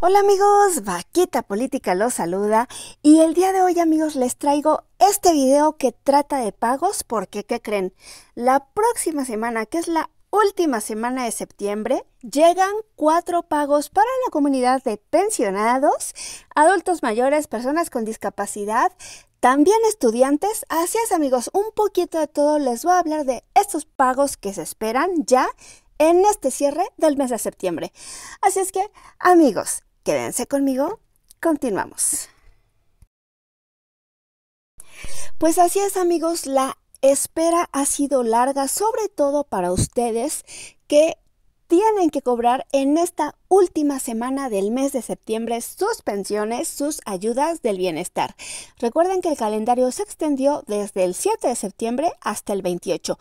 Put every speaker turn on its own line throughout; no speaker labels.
Hola amigos, Vaquita Política los saluda y el día de hoy amigos les traigo este video que trata de pagos porque ¿qué creen? La próxima semana, que es la última semana de septiembre, llegan cuatro pagos para la comunidad de pensionados, adultos mayores, personas con discapacidad, también estudiantes, así es amigos, un poquito de todo les voy a hablar de estos pagos que se esperan ya en este cierre del mes de septiembre. Así es que, amigos, Quédense conmigo, continuamos. Pues así es amigos, la espera ha sido larga, sobre todo para ustedes que tienen que cobrar en esta última semana del mes de septiembre sus pensiones, sus ayudas del bienestar. Recuerden que el calendario se extendió desde el 7 de septiembre hasta el 28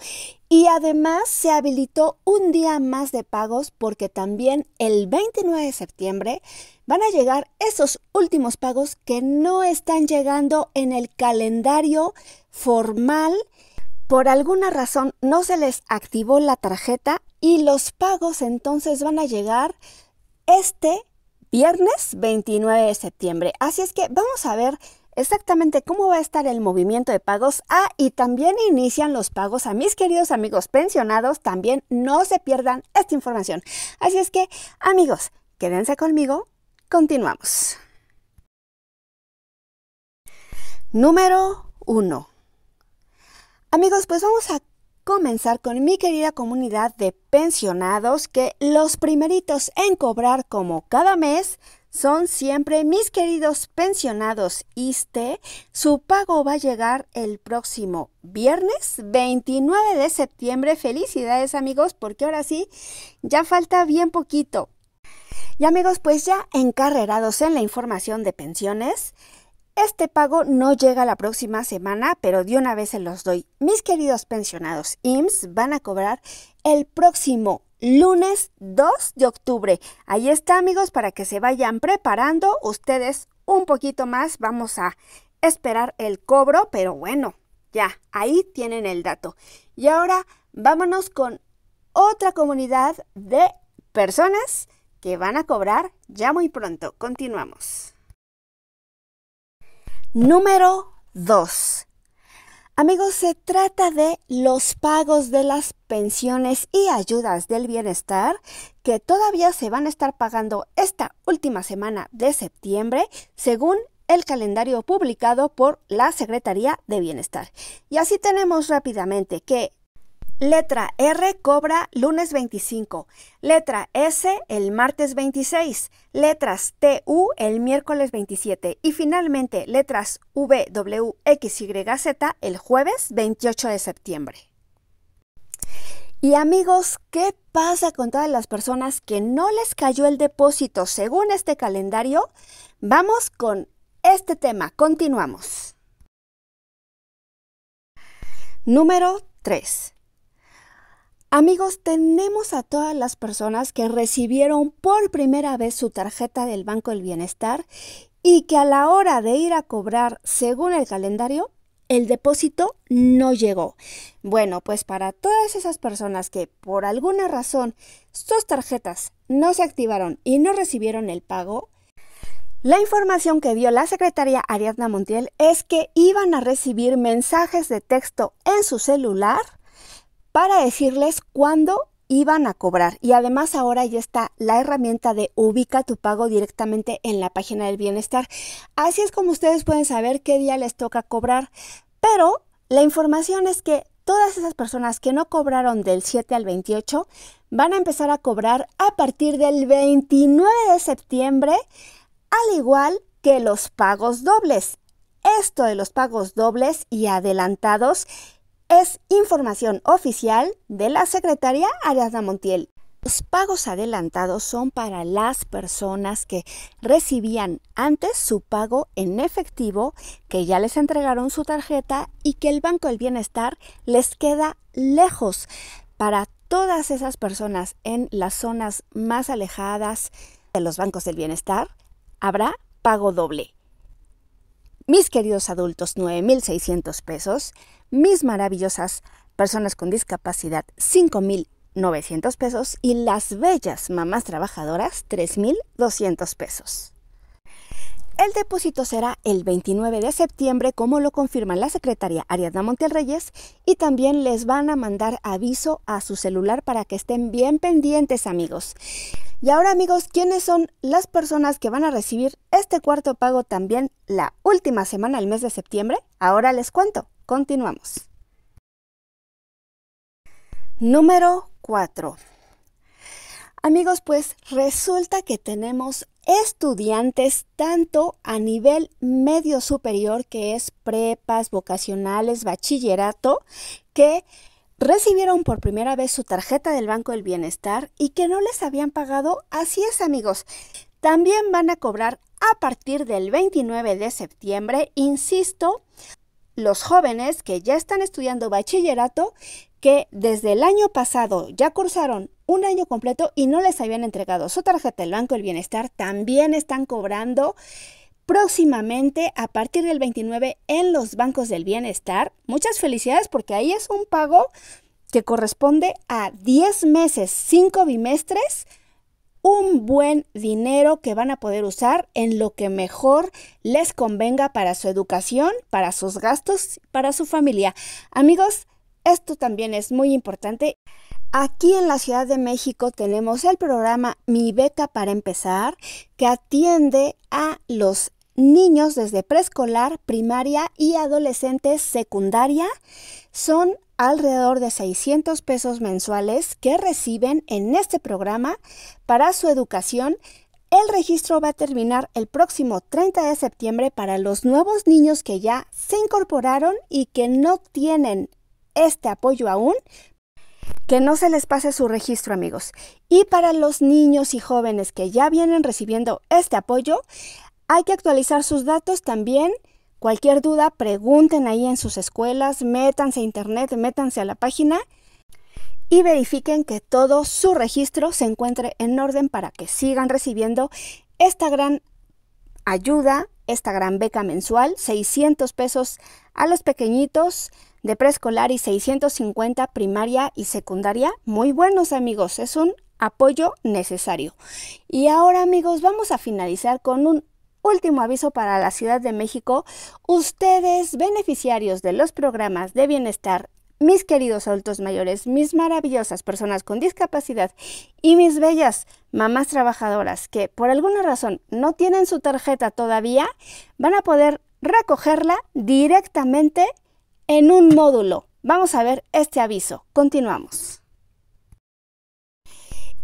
y además se habilitó un día más de pagos porque también el 29 de septiembre van a llegar esos últimos pagos que no están llegando en el calendario formal por alguna razón no se les activó la tarjeta y los pagos entonces van a llegar este viernes 29 de septiembre. Así es que vamos a ver exactamente cómo va a estar el movimiento de pagos. Ah, y también inician los pagos a mis queridos amigos pensionados. También no se pierdan esta información. Así es que, amigos, quédense conmigo. Continuamos. Número 1. Amigos, pues vamos a comenzar con mi querida comunidad de pensionados que los primeritos en cobrar como cada mes son siempre mis queridos pensionados ISTE. Su pago va a llegar el próximo viernes 29 de septiembre. Felicidades amigos porque ahora sí, ya falta bien poquito. Y amigos, pues ya encarrerados en la información de pensiones, este pago no llega la próxima semana, pero de una vez se los doy. Mis queridos pensionados IMSS van a cobrar el próximo lunes 2 de octubre. Ahí está amigos para que se vayan preparando ustedes un poquito más. Vamos a esperar el cobro, pero bueno, ya, ahí tienen el dato. Y ahora vámonos con otra comunidad de personas que van a cobrar ya muy pronto. Continuamos. Número 2. Amigos, se trata de los pagos de las pensiones y ayudas del bienestar que todavía se van a estar pagando esta última semana de septiembre según el calendario publicado por la Secretaría de Bienestar. Y así tenemos rápidamente que Letra R cobra lunes 25. Letra S el martes 26. Letras U el miércoles 27. Y finalmente letras V, W, X, Y, Z el jueves 28 de septiembre. Y amigos, ¿qué pasa con todas las personas que no les cayó el depósito según este calendario? Vamos con este tema. Continuamos. Número 3. Amigos, tenemos a todas las personas que recibieron por primera vez su tarjeta del Banco del Bienestar y que a la hora de ir a cobrar según el calendario, el depósito no llegó. Bueno, pues para todas esas personas que por alguna razón sus tarjetas no se activaron y no recibieron el pago, la información que dio la secretaria Ariadna Montiel es que iban a recibir mensajes de texto en su celular para decirles cuándo iban a cobrar. Y además ahora ya está la herramienta de ubica tu pago directamente en la página del bienestar. Así es como ustedes pueden saber qué día les toca cobrar. Pero la información es que todas esas personas que no cobraron del 7 al 28 van a empezar a cobrar a partir del 29 de septiembre, al igual que los pagos dobles. Esto de los pagos dobles y adelantados es información oficial de la secretaria Ariadna Montiel. Los pagos adelantados son para las personas que recibían antes su pago en efectivo, que ya les entregaron su tarjeta y que el Banco del Bienestar les queda lejos. Para todas esas personas en las zonas más alejadas de los bancos del bienestar, habrá pago doble mis queridos adultos 9.600 pesos, mis maravillosas personas con discapacidad 5.900 pesos y las bellas mamás trabajadoras 3.200 pesos. El depósito será el 29 de septiembre, como lo confirma la secretaria Ariadna Montiel Reyes, y también les van a mandar aviso a su celular para que estén bien pendientes, amigos. Y ahora, amigos, ¿quiénes son las personas que van a recibir este cuarto pago también la última semana del mes de septiembre? Ahora les cuento. Continuamos. Número 4. Amigos, pues resulta que tenemos estudiantes tanto a nivel medio superior, que es prepas, vocacionales, bachillerato, que recibieron por primera vez su tarjeta del Banco del Bienestar y que no les habían pagado. Así es amigos, también van a cobrar a partir del 29 de septiembre, insisto, los jóvenes que ya están estudiando bachillerato, que desde el año pasado ya cursaron un año completo y no les habían entregado su tarjeta del Banco del Bienestar, también están cobrando próximamente a partir del 29 en los bancos del bienestar. Muchas felicidades porque ahí es un pago que corresponde a 10 meses, 5 bimestres un buen dinero que van a poder usar en lo que mejor les convenga para su educación, para sus gastos, para su familia. Amigos, esto también es muy importante. Aquí en la Ciudad de México tenemos el programa Mi Beca para Empezar, que atiende a los niños desde preescolar, primaria y adolescentes secundaria son alrededor de 600 pesos mensuales que reciben en este programa para su educación. El registro va a terminar el próximo 30 de septiembre para los nuevos niños que ya se incorporaron y que no tienen este apoyo aún, que no se les pase su registro, amigos. Y para los niños y jóvenes que ya vienen recibiendo este apoyo, hay que actualizar sus datos también. Cualquier duda, pregunten ahí en sus escuelas, métanse a internet, métanse a la página y verifiquen que todo su registro se encuentre en orden para que sigan recibiendo esta gran ayuda, esta gran beca mensual, 600 pesos a los pequeñitos de preescolar y 650 primaria y secundaria. Muy buenos amigos, es un apoyo necesario. Y ahora amigos, vamos a finalizar con un último aviso para la Ciudad de México, ustedes, beneficiarios de los programas de bienestar, mis queridos adultos mayores, mis maravillosas personas con discapacidad y mis bellas mamás trabajadoras que por alguna razón no tienen su tarjeta todavía, van a poder recogerla directamente en un módulo. Vamos a ver este aviso. Continuamos.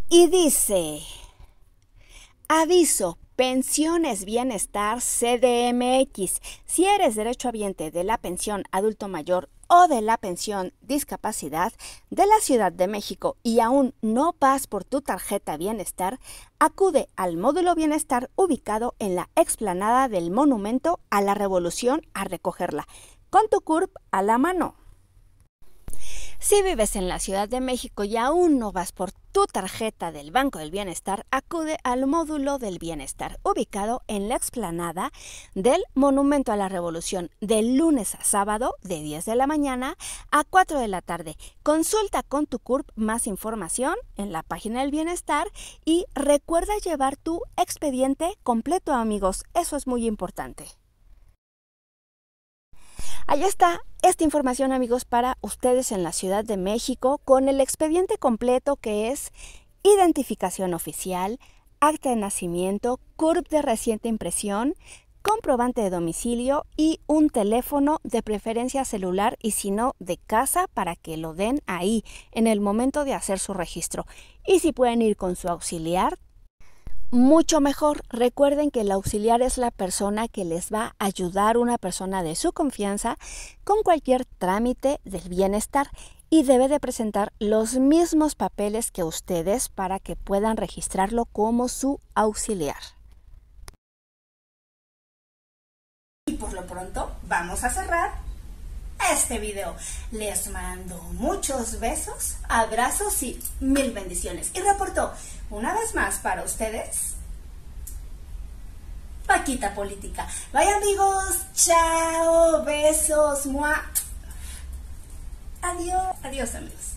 Y dice, aviso Pensiones Bienestar CDMX. Si eres derechohabiente de la pensión adulto mayor o de la pensión discapacidad de la Ciudad de México y aún no vas por tu tarjeta bienestar, acude al módulo bienestar ubicado en la explanada del monumento a la revolución a recogerla, con tu CURP a la mano. Si vives en la Ciudad de México y aún no vas por tu tarjeta del Banco del Bienestar, acude al módulo del Bienestar, ubicado en la explanada del Monumento a la Revolución, de lunes a sábado, de 10 de la mañana a 4 de la tarde. Consulta con tu CURP más información en la página del Bienestar y recuerda llevar tu expediente completo, amigos. Eso es muy importante. Allá está esta información amigos para ustedes en la Ciudad de México con el expediente completo que es identificación oficial, acta de nacimiento, CURP de reciente impresión, comprobante de domicilio y un teléfono de preferencia celular y si no de casa para que lo den ahí en el momento de hacer su registro. Y si pueden ir con su auxiliar, mucho mejor. Recuerden que el auxiliar es la persona que les va a ayudar, una persona de su confianza, con cualquier trámite del bienestar y debe de presentar los mismos papeles que ustedes para que puedan registrarlo como su auxiliar. Y por lo pronto vamos a cerrar este video. Les mando muchos besos, abrazos y mil bendiciones. Y reportó una vez más para ustedes, Paquita Política. ¡Vaya amigos, chao, besos, mua. Adiós, adiós amigos.